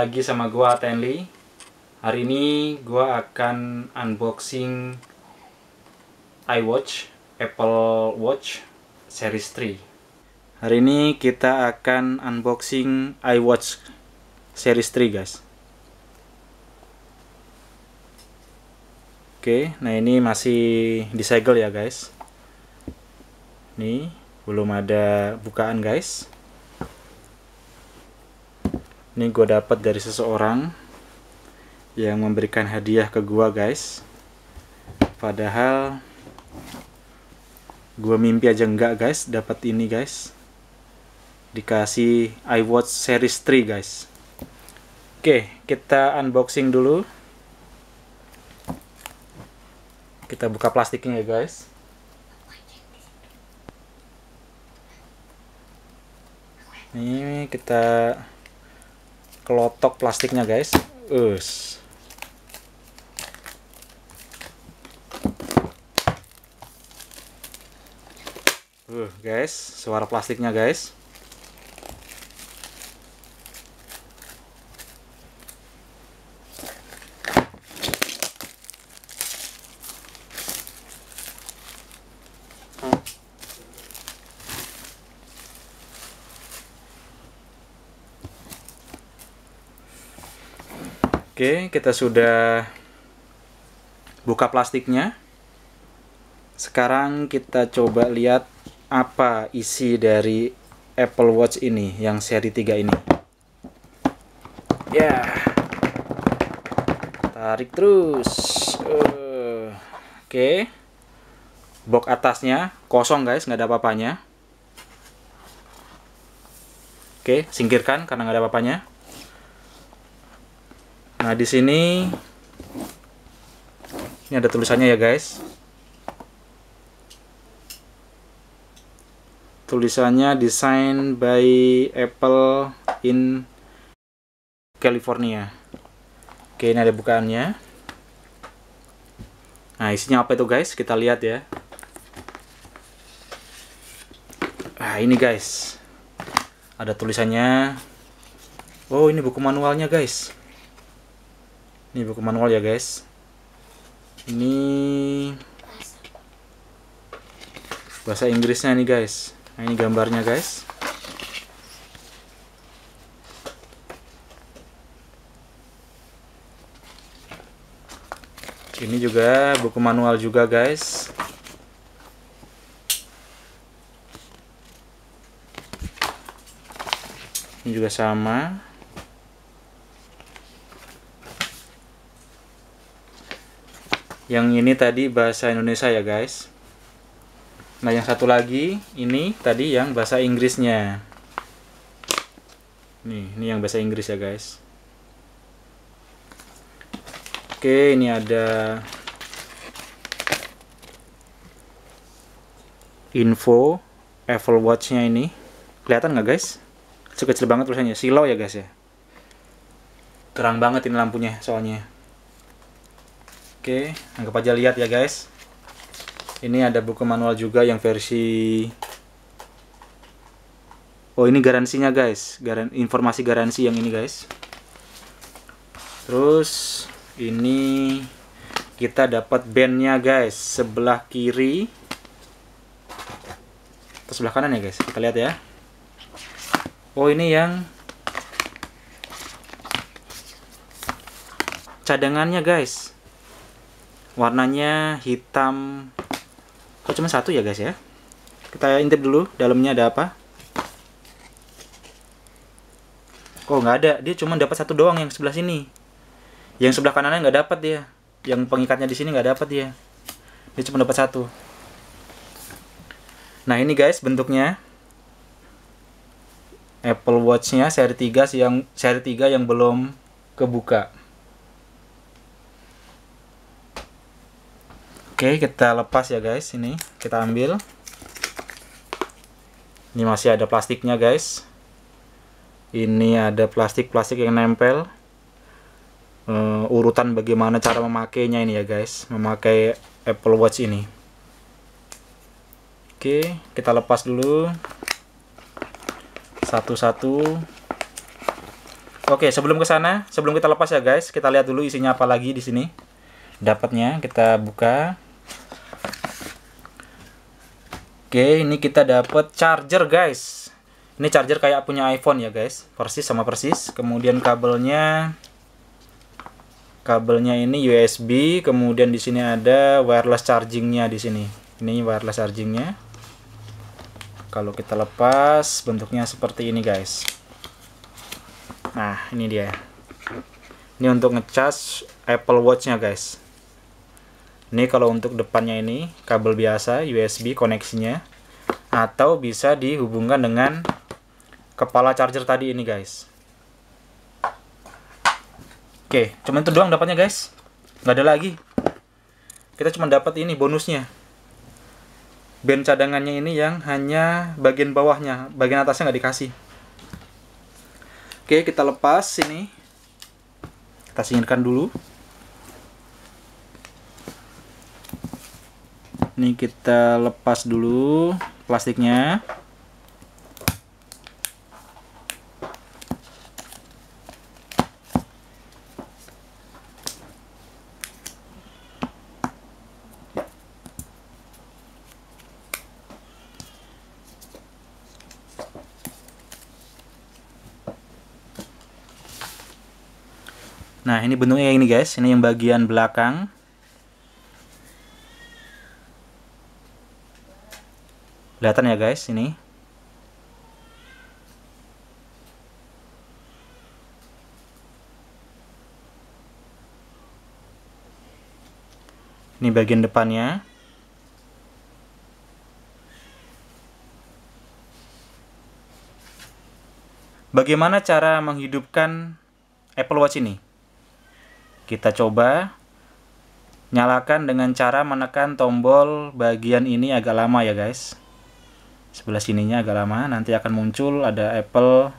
lagi sama gua Tenley. Hari ini gua akan unboxing iWatch, Apple Watch Series 3. Hari ini kita akan unboxing iWatch Series 3, guys. Oke, nah ini masih disegel ya, guys. Nih, belum ada bukaan, guys ini gue dapat dari seseorang yang memberikan hadiah ke gue guys padahal gue mimpi aja enggak guys dapat ini guys dikasih iWatch series 3 guys oke kita unboxing dulu kita buka plastiknya ya guys ini kita kelotok plastiknya guys us uh guys suara plastiknya guys Oke, kita sudah buka plastiknya. Sekarang kita coba lihat apa isi dari Apple Watch ini yang seri 3 ini. Ya. Yeah. Tarik terus. Uh, Oke. Box atasnya kosong guys, nggak ada apa-apanya. Oke, singkirkan karena nggak ada apa-apanya. Nah, di sini ini ada tulisannya ya, guys. Tulisannya design by Apple in California. Oke, ini ada bukaannya. Nah, isinya apa itu, guys? Kita lihat ya. Nah, ini, guys. Ada tulisannya. Oh, ini buku manualnya, guys. Ini buku manual ya guys. Ini bahasa Inggrisnya nih guys. Nah, ini gambarnya guys. Ini juga buku manual juga guys. Ini juga sama. yang ini tadi bahasa Indonesia ya guys nah yang satu lagi ini tadi yang bahasa Inggrisnya nih ini yang bahasa Inggris ya guys oke ini ada info Apple Watch-nya ini kelihatan nggak guys kecil-kecil banget tulisannya silau ya guys ya terang banget ini lampunya soalnya Oke, anggap aja lihat ya guys. Ini ada buku manual juga yang versi Oh, ini garansinya guys. Garan informasi garansi yang ini guys. Terus ini kita dapat bandnya guys, sebelah kiri atau sebelah kanan ya guys. Kita lihat ya. Oh, ini yang cadangannya guys warnanya hitam oh cuma satu ya guys ya kita intip dulu dalamnya ada apa oh nggak ada dia cuma dapat satu doang yang sebelah sini yang sebelah kanannya nggak dapat dia yang pengikatnya di sini nggak dapat dia dia cuma dapat satu nah ini guys bentuknya Apple Watch-nya seri 3 yang seri 3 yang belum kebuka Oke, kita lepas ya guys. Ini kita ambil. Ini masih ada plastiknya guys. Ini ada plastik-plastik yang nempel. Uh, urutan bagaimana cara memakainya ini ya guys. Memakai Apple Watch ini. Oke, kita lepas dulu. Satu-satu. Oke, sebelum ke sana, sebelum kita lepas ya guys, kita lihat dulu isinya apa lagi di sini dapatnya kita buka Oke, ini kita dapat charger guys. Ini charger kayak punya iPhone ya guys, persis sama persis. Kemudian kabelnya, kabelnya ini USB. Kemudian di sini ada wireless chargingnya di sini. Ini wireless chargingnya. Kalau kita lepas, bentuknya seperti ini guys. Nah, ini dia. Ini untuk ngecas Apple Watch-nya guys. Ini kalau untuk depannya ini kabel biasa USB koneksinya atau bisa dihubungkan dengan kepala charger tadi ini guys. Oke, cuma itu doang dapatnya guys. Nggak ada lagi. Kita cuma dapat ini bonusnya. Band cadangannya ini yang hanya bagian bawahnya, bagian atasnya nggak dikasih. Oke, kita lepas ini. Kita singkirkan dulu. Ini kita lepas dulu plastiknya. Nah, ini bentuknya ini guys. Ini yang bagian belakang. Kelihatan ya guys ini. Ini bagian depannya. Bagaimana cara menghidupkan Apple Watch ini? Kita coba nyalakan dengan cara menekan tombol bagian ini agak lama ya guys sebelah sininya agak lama nanti akan muncul ada Apple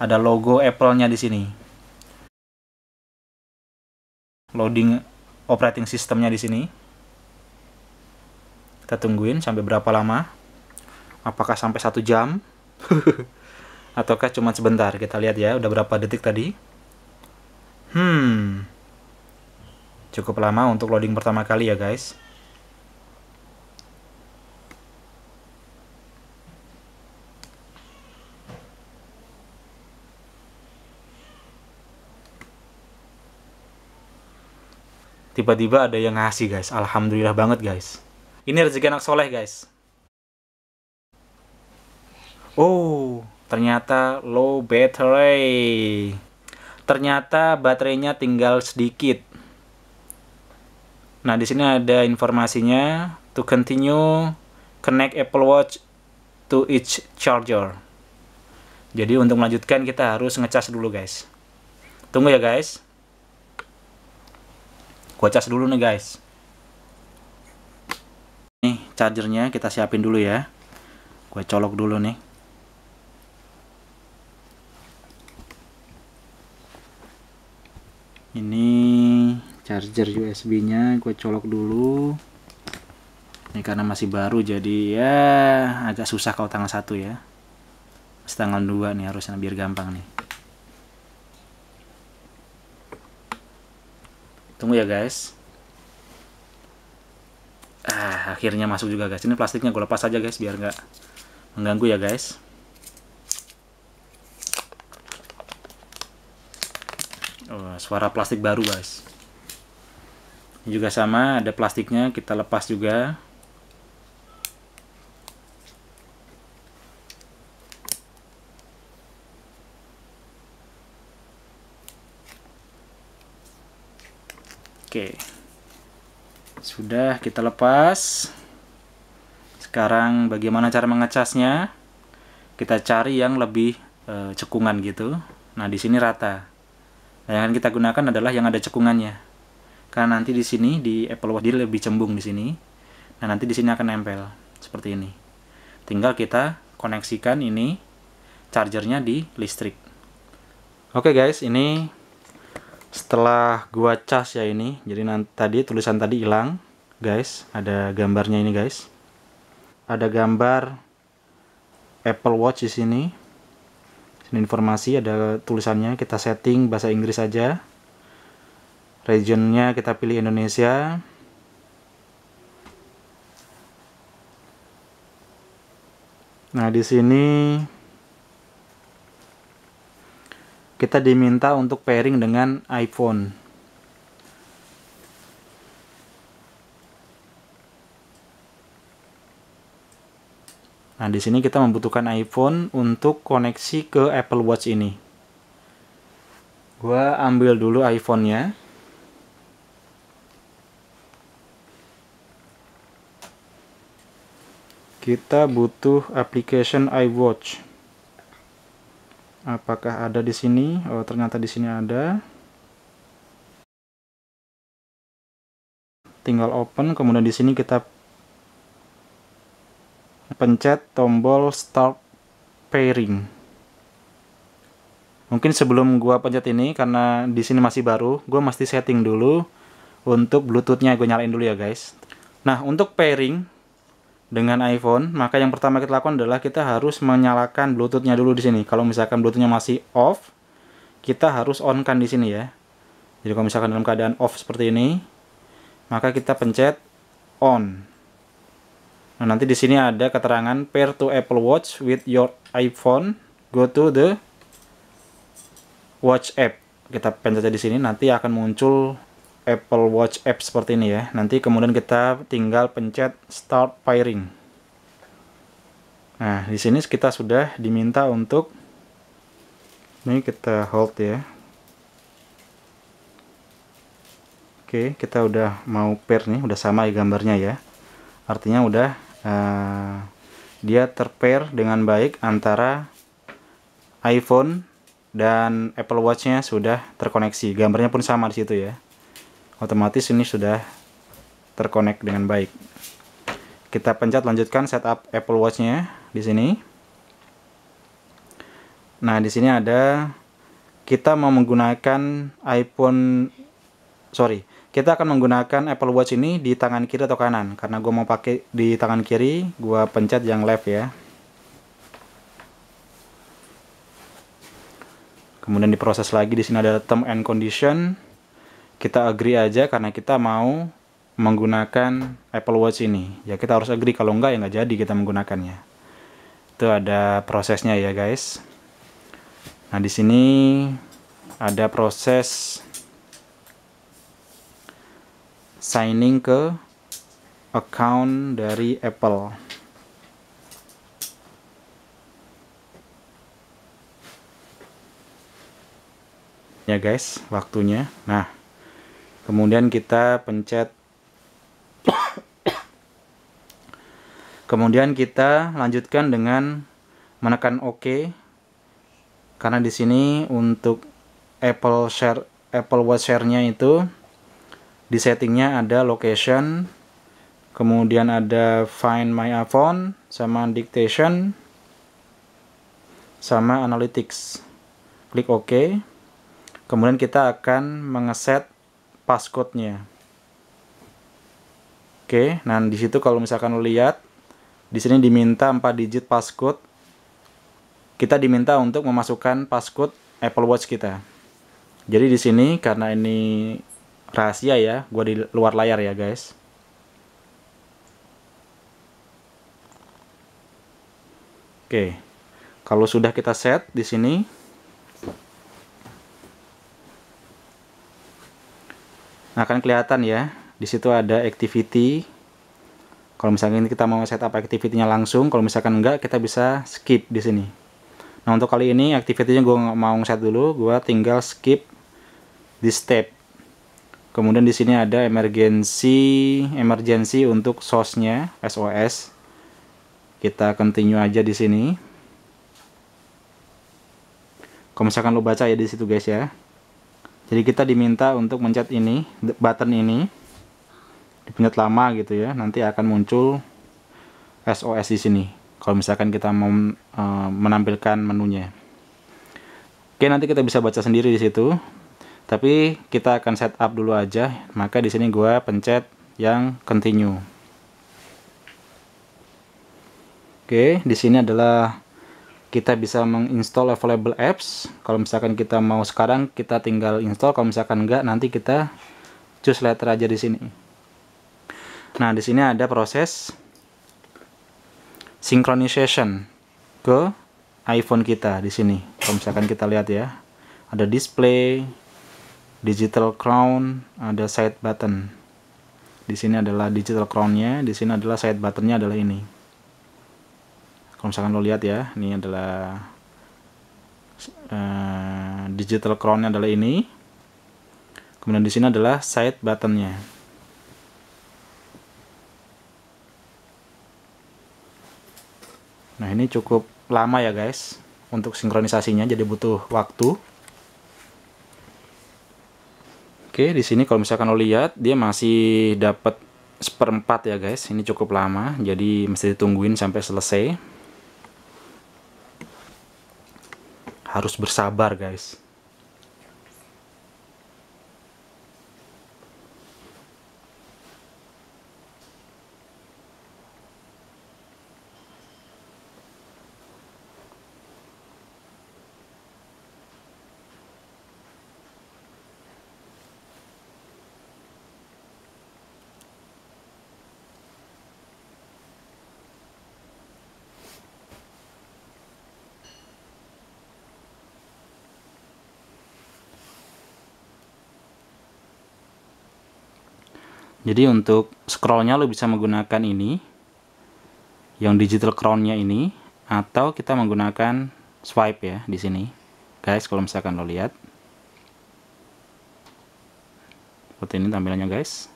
ada logo Apple-nya di sini loading operating system-nya di sini kita tungguin sampai berapa lama apakah sampai satu jam ataukah cuma sebentar kita lihat ya udah berapa detik tadi hmm cukup lama untuk loading pertama kali ya guys tiba-tiba ada yang ngasih guys alhamdulillah banget guys ini rezeki anak soleh guys oh ternyata low battery ternyata baterainya tinggal sedikit nah di sini ada informasinya to continue connect Apple Watch to each charger jadi untuk melanjutkan kita harus ngecas dulu guys tunggu ya guys Gua cas dulu nih guys. Nih chargernya kita siapin dulu ya. Gue colok dulu nih. Ini charger USB-nya gue colok dulu. Ini karena masih baru jadi ya agak susah kalau tangan satu ya. setengah dua nih harusnya biar gampang nih. Tunggu ya guys. Ah, akhirnya masuk juga guys. Ini plastiknya gue lepas aja guys biar nggak mengganggu ya guys. Oh, suara plastik baru guys. Ini juga sama, ada plastiknya kita lepas juga. Oke. Sudah kita lepas. Sekarang bagaimana cara mengecasnya? Kita cari yang lebih e, cekungan gitu. Nah, di sini rata. Nah, yang kita gunakan adalah yang ada cekungannya. Karena nanti di sini di Apple Watch dia lebih cembung di sini. Nah, nanti di sini akan nempel seperti ini. Tinggal kita koneksikan ini chargernya di listrik. Oke okay guys, ini setelah gua cas ya ini jadi nanti tadi tulisan tadi hilang guys ada gambarnya ini guys ada gambar Apple Watch di sini sini informasi ada tulisannya kita setting bahasa Inggris aja regionnya kita pilih Indonesia nah di sini kita diminta untuk pairing dengan iPhone. Nah, di sini kita membutuhkan iPhone untuk koneksi ke Apple Watch ini. Gua ambil dulu iPhone-nya. Kita butuh application iWatch apakah ada di sini oh ternyata di sini ada tinggal open kemudian di sini kita pencet tombol start pairing mungkin sebelum gua pencet ini karena di sini masih baru gua mesti setting dulu untuk bluetoothnya gue nyalain dulu ya guys nah untuk pairing dengan iPhone, maka yang pertama kita lakukan adalah kita harus menyalakan Bluetooth-nya dulu di sini. Kalau misalkan Bluetooth-nya masih off, kita harus on-kan di sini ya. Jadi kalau misalkan dalam keadaan off seperti ini, maka kita pencet on. Nah, nanti di sini ada keterangan pair to Apple Watch with your iPhone, go to the Watch app. Kita pencet di sini nanti akan muncul Apple Watch app seperti ini ya. Nanti kemudian kita tinggal pencet start pairing. Nah, di sini kita sudah diminta untuk ini kita hold ya. Oke, kita udah mau pair nih, udah sama ya gambarnya ya. Artinya udah uh, dia terpair dengan baik antara iPhone dan Apple Watch-nya sudah terkoneksi. Gambarnya pun sama di situ ya otomatis ini sudah terkonek dengan baik kita pencet lanjutkan setup Apple Watch-nya di sini nah di sini ada kita mau menggunakan iPhone sorry kita akan menggunakan Apple Watch ini di tangan kiri atau kanan karena gue mau pakai di tangan kiri gua pencet yang left ya kemudian diproses lagi di sini ada term and condition kita agree aja karena kita mau menggunakan Apple Watch ini. Ya kita harus agree kalau enggak ya enggak jadi kita menggunakannya. Itu ada prosesnya ya guys. Nah di sini ada proses signing ke account dari Apple. Ya guys, waktunya. Nah, kemudian kita pencet kemudian kita lanjutkan dengan menekan OK karena di sini untuk Apple Share Apple Watch Share-nya itu di settingnya ada location kemudian ada find my iPhone sama dictation sama analytics klik OK kemudian kita akan mengeset passcode-nya. Oke, nah di situ kalau misalkan lo lihat di sini diminta 4 digit passcode. Kita diminta untuk memasukkan passcode Apple Watch kita. Jadi di sini karena ini rahasia ya, gua di luar layar ya, guys. Oke. Kalau sudah kita set di sini Nah, akan kelihatan ya. Di situ ada activity. Kalau misalnya ini kita mau setup activity-nya langsung, kalau misalkan enggak kita bisa skip di sini. Nah, untuk kali ini activity-nya gue mau set dulu, gue tinggal skip di step. Kemudian di sini ada emergency, emergency untuk source-nya, SOS. Kita continue aja di sini. Kalau misalkan lo baca ya di situ guys ya jadi kita diminta untuk mencet ini button ini dipencet lama gitu ya nanti akan muncul SOS di sini kalau misalkan kita mau e, menampilkan menunya oke nanti kita bisa baca sendiri di situ tapi kita akan setup dulu aja maka di sini gua pencet yang continue oke di sini adalah kita bisa menginstall available apps kalau misalkan kita mau sekarang kita tinggal install kalau misalkan enggak nanti kita choose letter aja di sini nah di sini ada proses synchronization ke iPhone kita di sini kalau misalkan kita lihat ya ada display digital crown ada side button di sini adalah digital crownnya di sini adalah side buttonnya adalah ini kalau misalkan lo lihat ya ini adalah uh, digital crownnya adalah ini kemudian di sini adalah side buttonnya nah ini cukup lama ya guys untuk sinkronisasinya jadi butuh waktu Oke, di sini kalau misalkan lo lihat dia masih dapat seperempat ya guys. Ini cukup lama, jadi mesti ditungguin sampai selesai. harus bersabar guys Jadi untuk scrollnya lo bisa menggunakan ini, yang digital crownnya ini, atau kita menggunakan swipe ya di sini, guys. Kalau misalkan lo lihat, seperti ini tampilannya guys.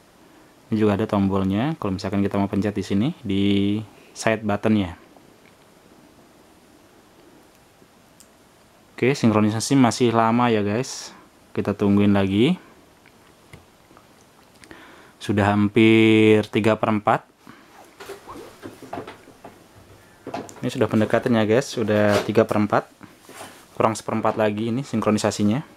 Ini juga ada tombolnya. Kalau misalkan kita mau pencet di sini di side buttonnya. Oke, sinkronisasi masih lama ya guys. Kita tungguin lagi sudah hampir 3 per 4 ini sudah pendekatannya guys sudah 3 per 4 kurang seperempat lagi ini sinkronisasinya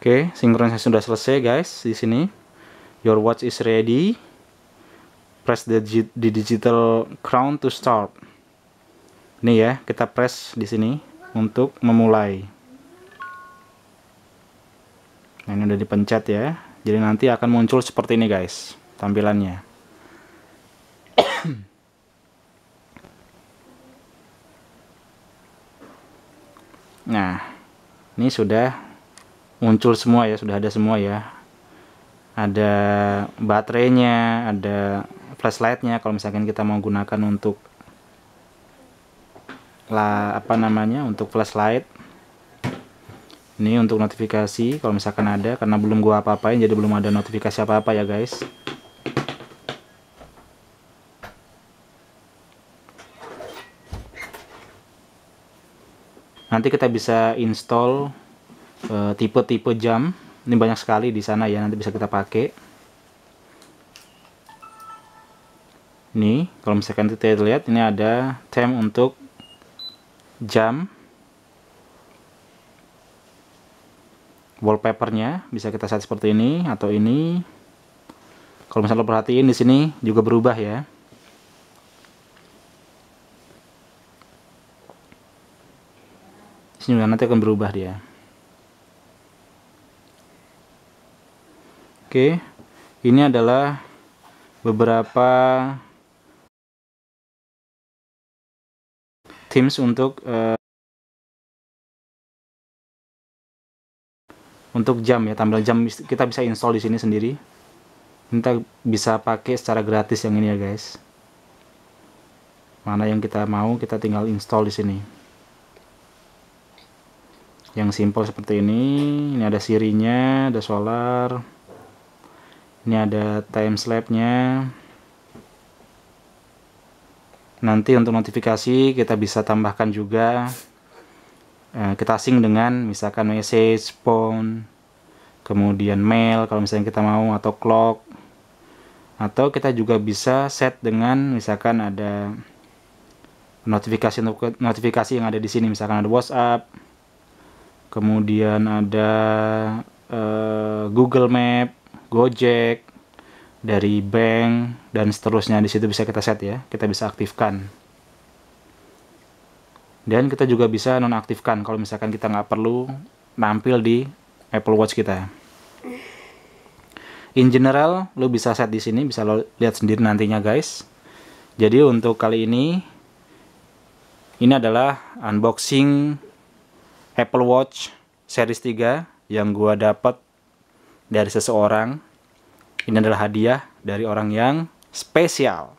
Oke, sinkronisasi sudah selesai guys di sini. Your watch is ready press the, the digital crown to start ini ya kita press di sini untuk memulai nah ini udah dipencet ya jadi nanti akan muncul seperti ini guys tampilannya nah ini sudah muncul semua ya sudah ada semua ya ada baterainya ada flashlightnya kalau misalkan kita mau gunakan untuk lah apa namanya untuk flashlight ini untuk notifikasi kalau misalkan ada karena belum gua apa-apain jadi belum ada notifikasi apa-apa ya guys nanti kita bisa install eh, tipe-tipe uh, jam ini banyak sekali di sana ya nanti bisa kita pakai Ini, kalau misalkan kita lihat, ini ada time untuk jam. Wallpapernya bisa kita set seperti ini atau ini. Kalau misalnya perhatiin di sini juga berubah ya. Di sini nanti akan berubah dia. Oke, ini adalah beberapa teams untuk uh, untuk jam ya tampilan jam kita bisa install di sini sendiri kita bisa pakai secara gratis yang ini ya guys mana yang kita mau kita tinggal install di sini yang simple seperti ini ini ada sirinya ada solar ini ada time slab nya nanti untuk notifikasi kita bisa tambahkan juga eh, kita sync dengan misalkan message, phone kemudian mail kalau misalnya kita mau atau clock atau kita juga bisa set dengan misalkan ada notifikasi notifikasi yang ada di sini misalkan ada WhatsApp kemudian ada eh, Google Map Gojek dari bank dan seterusnya di situ bisa kita set ya kita bisa aktifkan dan kita juga bisa nonaktifkan kalau misalkan kita nggak perlu nampil di Apple Watch kita in general lo bisa set di sini bisa lo lihat sendiri nantinya guys jadi untuk kali ini ini adalah unboxing Apple Watch series 3 yang gua dapat dari seseorang ini adalah hadiah dari orang yang spesial.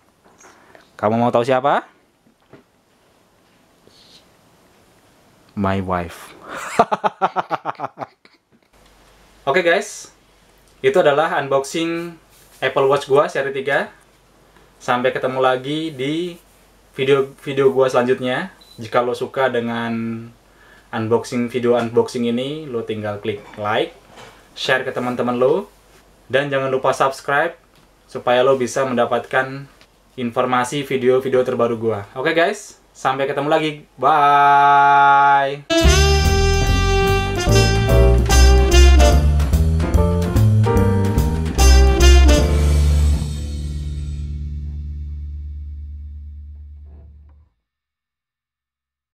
Kamu mau tahu siapa? My wife. Oke okay guys, itu adalah unboxing Apple Watch gua seri 3. Sampai ketemu lagi di video-video gua selanjutnya. Jika lo suka dengan unboxing video unboxing ini, lo tinggal klik like, share ke teman-teman lo, dan jangan lupa subscribe supaya lo bisa mendapatkan informasi video-video terbaru gua. Oke okay guys, sampai ketemu lagi. Bye.